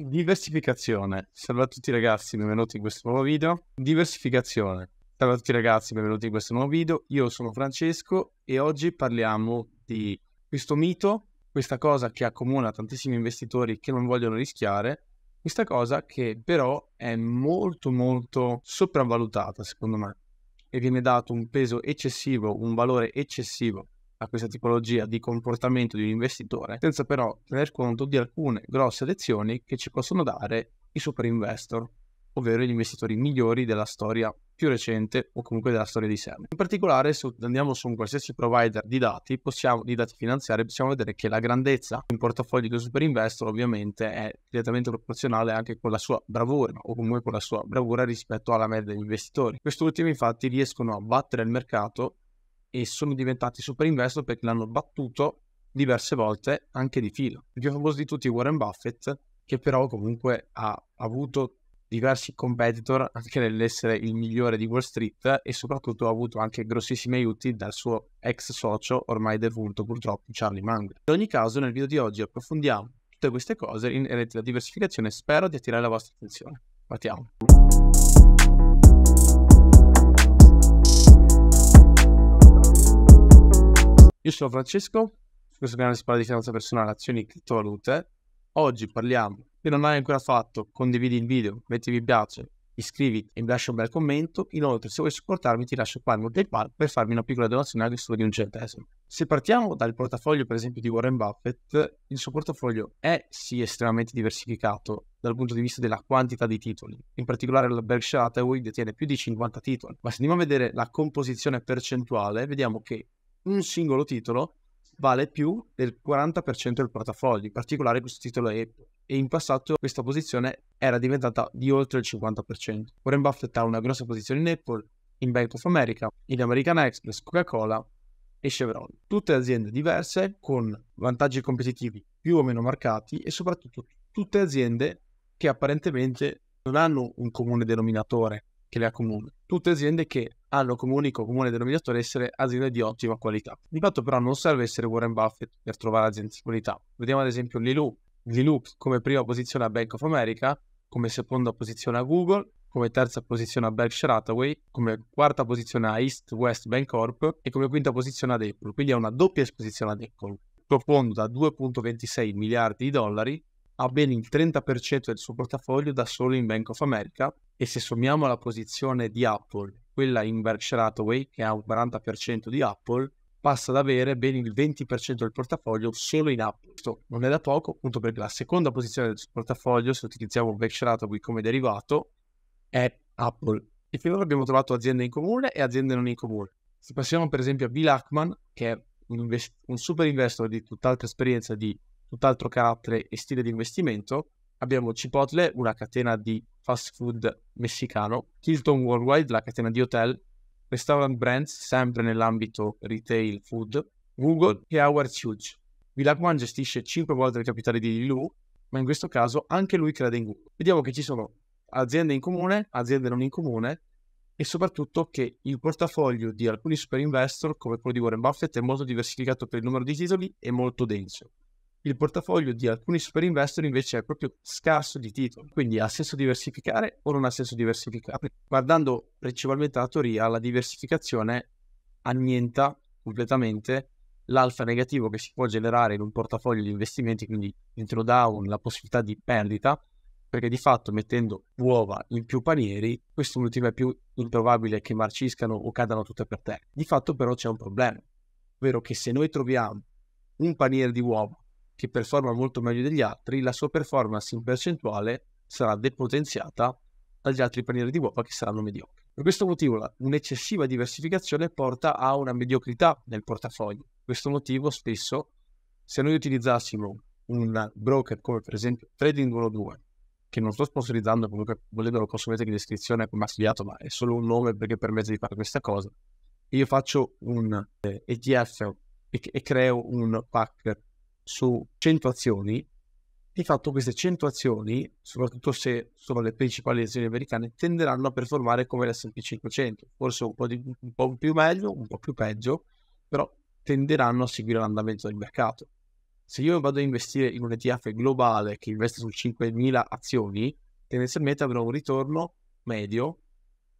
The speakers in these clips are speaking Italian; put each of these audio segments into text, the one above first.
Diversificazione. Salve a tutti ragazzi, benvenuti in questo nuovo video. Diversificazione. Salve a tutti ragazzi, benvenuti in questo nuovo video. Io sono Francesco e oggi parliamo di questo mito, questa cosa che accomuna tantissimi investitori che non vogliono rischiare, questa cosa che però è molto molto sopravvalutata secondo me e viene dato un peso eccessivo, un valore eccessivo a questa tipologia di comportamento di un investitore, senza però tener conto di alcune grosse lezioni che ci possono dare i super investor, ovvero gli investitori migliori della storia più recente o comunque della storia di SEM. In particolare, se andiamo su un qualsiasi provider di dati, possiamo, di dati finanziari, possiamo vedere che la grandezza in portafoglio di un super investor ovviamente è direttamente proporzionale anche con la sua bravura o comunque con la sua bravura rispetto alla media degli investitori. Quest'ultimi infatti riescono a battere il mercato e sono diventati super investor perché l'hanno battuto diverse volte anche di fila. Il più famoso di tutti è Warren Buffett, che però comunque ha avuto diversi competitor anche nell'essere il migliore di Wall Street e soprattutto ha avuto anche grossissimi aiuti dal suo ex socio, ormai defunto purtroppo, Charlie Munger. In ogni caso, nel video di oggi approfondiamo tutte queste cose inerenti alla diversificazione spero di attirare la vostra attenzione. Partiamo. Io sono Francesco, questo canale si parla di finanza personale, azioni e criptovalute. Oggi parliamo, se non l'hai ancora fatto, condividi il video, metti mi piace, iscriviti e mi lascia un bel commento. Inoltre, se vuoi supportarmi, ti lascio qua il mio PayPal per farmi una piccola donazione al solo di un centesimo. Se partiamo dal portafoglio, per esempio, di Warren Buffett, il suo portafoglio è sì estremamente diversificato dal punto di vista della quantità di titoli. In particolare la Berkshire Hathaway detiene più di 50 titoli, ma se andiamo a vedere la composizione percentuale, vediamo che un singolo titolo vale più del 40% del portafoglio, in particolare questo titolo è Apple. E in passato questa posizione era diventata di oltre il 50%. Warren Buffett ha una grossa posizione in Apple, in Bank of America, in American Express, Coca-Cola e Chevron. Tutte aziende diverse con vantaggi competitivi più o meno marcati e soprattutto tutte aziende che apparentemente non hanno un comune denominatore che le ha accomuna. Tutte aziende che hanno come unico comune denominatore essere aziende di ottima qualità. Di fatto però non serve essere Warren Buffett per trovare aziende di qualità. Vediamo ad esempio Lilu. Lilu come prima posizione a Bank of America, come seconda posizione a Google, come terza posizione a Berkshire Hathaway, come quarta posizione a East West Bank Corp e come quinta posizione ad Apple. Quindi ha una doppia esposizione ad Apple. Profondo da 2.26 miliardi di dollari ha ben il 30% del suo portafoglio da solo in Bank of America e se sommiamo la posizione di Apple, quella in Berkshire Hathaway che ha un 40% di Apple, passa ad avere ben il 20% del portafoglio solo in Apple. Questo non è da poco, appunto perché la seconda posizione del suo portafoglio, se utilizziamo Berkshire Hathaway come derivato, è Apple. E finora abbiamo trovato aziende in comune e aziende non in comune. Se passiamo per esempio a Bill Ackman, che è un, invest- un super investor di tutt'altra esperienza di tutt'altro carattere e stile di investimento, abbiamo Chipotle, una catena di fast food messicano, Hilton Worldwide, la catena di hotel, Restaurant Brands, sempre nell'ambito retail food, Google e Howard Hughes. Villac One gestisce 5 volte il capitale di Lou, ma in questo caso anche lui crede in Google. Vediamo che ci sono aziende in comune, aziende non in comune e soprattutto che il portafoglio di alcuni super investor come quello di Warren Buffett è molto diversificato per il numero di titoli e molto denso. Il portafoglio di alcuni super investor invece è proprio scarso di titoli, quindi ha senso diversificare o non ha senso diversificare. Guardando principalmente la teoria, la diversificazione annienta completamente l'alfa negativo che si può generare in un portafoglio di investimenti, quindi intro down, la possibilità di perdita, perché di fatto mettendo uova in più panieri, quest'ultima è più improbabile che marciscano o cadano tutte per terra. Di fatto però c'è un problema, ovvero che se noi troviamo un paniere di uova che performa molto meglio degli altri, la sua performance in percentuale sarà depotenziata dagli altri panieri di uova che saranno mediocri. Per questo motivo un'eccessiva diversificazione porta a una mediocrità nel portafoglio. Per questo motivo spesso se noi utilizzassimo un broker come per esempio Trading 102, che non sto sponsorizzando, comunque volendo lo posso mettere in descrizione come affiliato, ma è solo un nome perché permette di fare questa cosa, io faccio un ETF eh, e, creo un pack su 100 azioni, di fatto queste 100 azioni, soprattutto se sono le principali azioni americane, tenderanno a performare come l'S&P 500, forse un po, di, un po' più meglio, un po' più peggio, però tenderanno a seguire l'andamento del mercato. Se io vado a investire in un ETF globale che investe su 5.000 azioni, tendenzialmente avrò un ritorno medio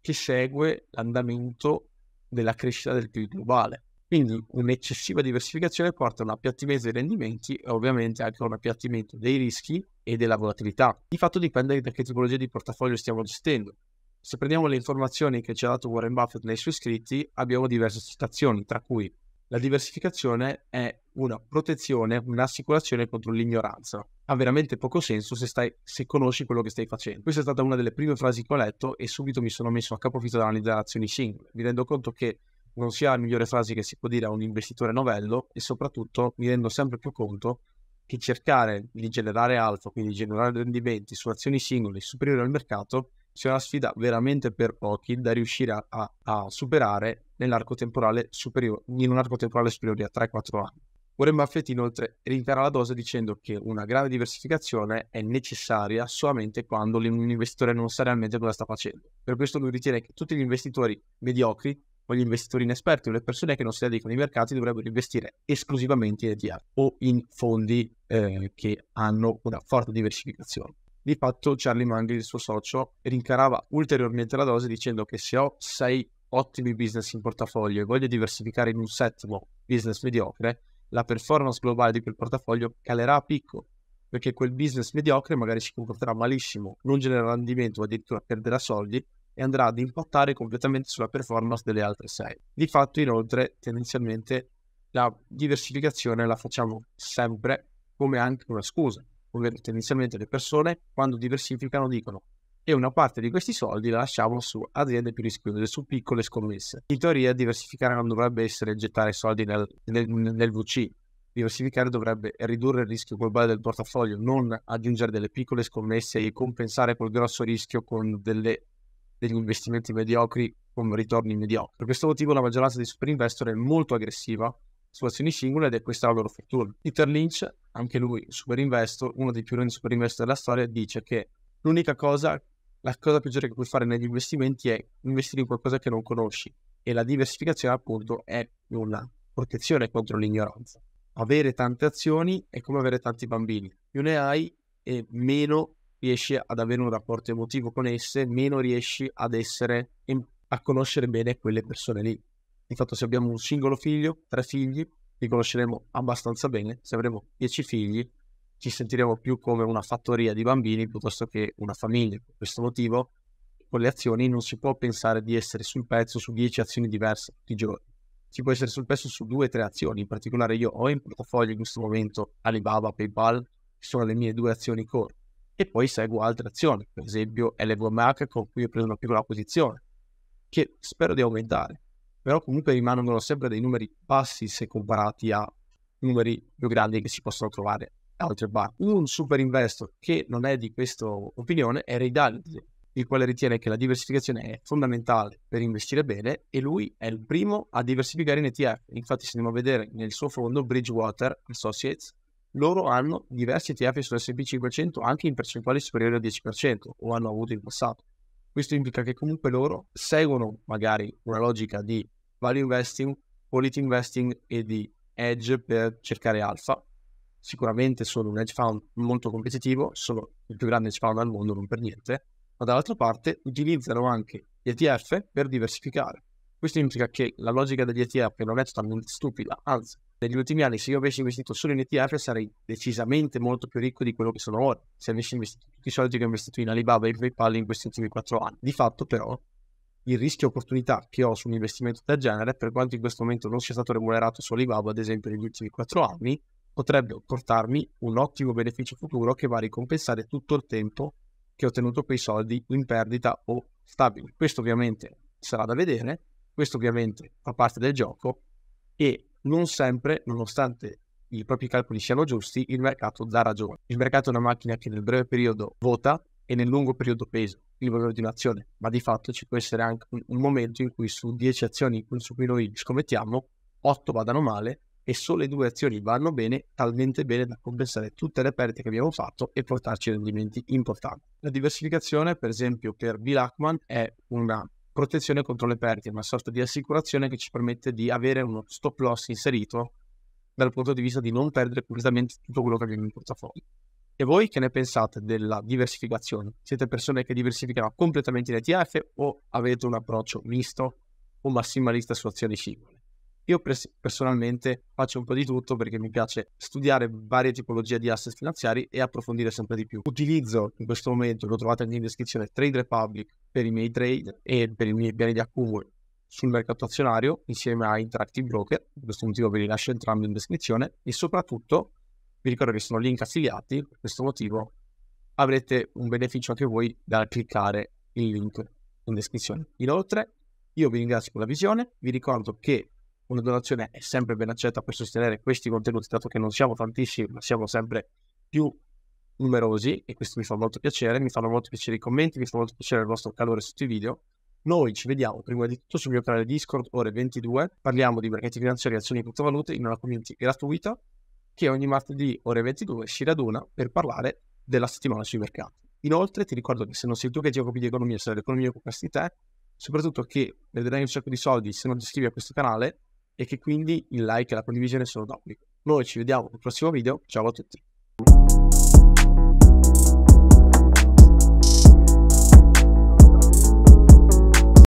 che segue l'andamento della crescita del PIL globale. Quindi un'eccessiva diversificazione porta a un appiattimento dei rendimenti e ovviamente anche a un appiattimento dei rischi e della volatilità. Di fatto dipende da che tipologia di portafoglio stiamo gestendo. Se prendiamo le informazioni che ci ha dato Warren Buffett nei suoi scritti, abbiamo diverse citazioni, tra cui la diversificazione è una protezione, un'assicurazione contro l'ignoranza. Ha veramente poco senso se, stai, se conosci quello che stai facendo. Questa è stata una delle prime frasi che ho letto e subito mi sono messo a capofitto dall'analisi delle azioni singole. Mi rendo conto che non sia la migliore frase che si può dire a un investitore novello e soprattutto mi rendo sempre più conto che cercare di generare alfa, quindi generare rendimenti su azioni singole superiori al mercato, sia una sfida veramente per pochi da riuscire a, a, a superare nell'arco temporale superiore, in un arco temporale superiore a 3-4 anni. Warren Buffett inoltre rincara la dose dicendo che una grande diversificazione è necessaria solamente quando un investitore non sa realmente cosa sta facendo. Per questo lui ritiene che tutti gli investitori mediocri o gli investitori inesperti o le persone che non si dedicano ai mercati dovrebbero investire esclusivamente in ETF o in fondi eh, che hanno una forte diversificazione. Di fatto Charlie Munger, il suo socio, rincarava ulteriormente la dose dicendo che se ho sei ottimi business in portafoglio e voglio diversificare in un settimo business mediocre, la performance globale di quel portafoglio calerà a picco perché quel business mediocre magari si comporterà malissimo, non genererà rendimento, o addirittura perderà soldi e andrà ad impattare completamente sulla performance delle altre 6. Di fatto, inoltre, tendenzialmente la diversificazione la facciamo sempre come anche una scusa, ovvero tendenzialmente le persone quando diversificano dicono e una parte di questi soldi la lasciamo su aziende più rischiose, su piccole scommesse. In teoria diversificare non dovrebbe essere gettare soldi nel, nel, nel VC, diversificare dovrebbe ridurre il rischio globale del portafoglio, non aggiungere delle piccole scommesse e compensare quel grosso rischio con delle degli investimenti mediocri con ritorni mediocri. Per questo motivo la maggioranza dei super investor è molto aggressiva su azioni singole ed è questa la loro fortuna. Peter Lynch, anche lui super investor, uno dei più grandi super investor della storia, dice che l'unica cosa, la cosa peggiore che puoi fare negli investimenti è investire in qualcosa che non conosci e la diversificazione appunto è una protezione contro l'ignoranza. Avere tante azioni è come avere tanti bambini, più ne hai e meno riesci ad avere un rapporto emotivo con esse, meno riesci ad essere a conoscere bene quelle persone lì. Infatti, se abbiamo un singolo figlio, tre figli, li conosceremo abbastanza bene. Se avremo dieci figli, ci sentiremo più come una fattoria di bambini piuttosto che una famiglia. Per questo motivo, con le azioni non si può pensare di essere sul pezzo su dieci azioni diverse tutti i giorni. Si può essere sul pezzo su due o tre azioni. In particolare, io ho in portafoglio in questo momento Alibaba, PayPal, che sono le mie due azioni core e poi seguo altre azioni, per esempio LV con cui ho preso una piccola posizione, che spero di aumentare, però comunque rimangono sempre dei numeri bassi se comparati a numeri più grandi che si possono trovare altre bar. Un super investor che non è di questa opinione è Ray Dalio, il quale ritiene che la diversificazione è fondamentale per investire bene e lui è il primo a diversificare in ETF. Infatti se andiamo a vedere nel suo fondo Bridgewater Associates, loro hanno diversi ETF sull'SP 500 anche in percentuali superiori al 10% o hanno avuto in passato. Questo implica che comunque loro seguono magari una logica di value investing, quality investing e di edge per cercare alfa. Sicuramente sono un hedge fund molto competitivo, sono il più grande hedge fund al mondo, non per niente, ma dall'altra parte utilizzano anche gli ETF per diversificare. Questo implica che la logica degli ETF non è totalmente stupida, anzi negli ultimi anni, se io avessi investito solo in ETF, sarei decisamente molto più ricco di quello che sono ora. Se avessi investito tutti i soldi che ho investito in Alibaba e in PayPal in questi ultimi 4 anni. Di fatto, però, il rischio opportunità che ho su un investimento del genere, per quanto in questo momento non sia stato remunerato su Alibaba, ad esempio, negli ultimi 4 anni, potrebbe portarmi un ottimo beneficio futuro che va a ricompensare tutto il tempo che ho tenuto quei soldi in perdita o stabili. Questo ovviamente sarà da vedere, questo ovviamente fa parte del gioco e non sempre, nonostante i propri calcoli siano giusti, il mercato dà ragione. Il mercato è una macchina che nel breve periodo vota e nel lungo periodo pesa il valore di un'azione, ma di fatto ci può essere anche un, momento in cui su 10 azioni su cui noi scommettiamo, 8 vadano male e sole due azioni vanno bene, talmente bene da compensare tutte le perdite che abbiamo fatto e portarci rendimenti importanti. La diversificazione, per esempio, per Bill Ackman è una protezione contro le perdite, una sorta di assicurazione che ci permette di avere uno stop loss inserito dal punto di vista di non perdere completamente tutto quello che abbiamo in portafoglio. E voi che ne pensate della diversificazione? Siete persone che diversificano completamente in ETF o avete un approccio misto o massimalista su azioni singole? Io pers- personalmente faccio un po' di tutto perché mi piace studiare varie tipologie di asset finanziari e approfondire sempre di più. Utilizzo in questo momento, lo trovate anche in descrizione, Trade Republic per i miei trade e per i miei piani di accumulo sul mercato azionario insieme a Interactive Broker, per questo motivo ve li lascio entrambi in descrizione e soprattutto vi ricordo che sono link affiliati, per questo motivo avrete un beneficio anche voi dal cliccare il link in descrizione. Inoltre io vi ringrazio per la visione, vi ricordo che una donazione è sempre ben accetta per sostenere questi contenuti, dato che non siamo tantissimi ma siamo sempre più numerosi e questo mi fa molto piacere, mi fanno molto piacere i commenti, mi fa molto piacere il vostro calore sotto i video. Noi ci vediamo prima di tutto sul mio canale Discord ore 22, parliamo di mercati finanziari, e azioni e criptovalute in una community gratuita che ogni martedì ore 22 si raduna per parlare della settimana sui mercati. Inoltre ti ricordo che se non sei tu che ti occupi di economia, se l'economia con questi te, soprattutto che vedrai un sacco di soldi se non ti iscrivi a questo canale e che quindi il like e la condivisione sono d'obbligo. Noi ci vediamo nel prossimo video, ciao a tutti!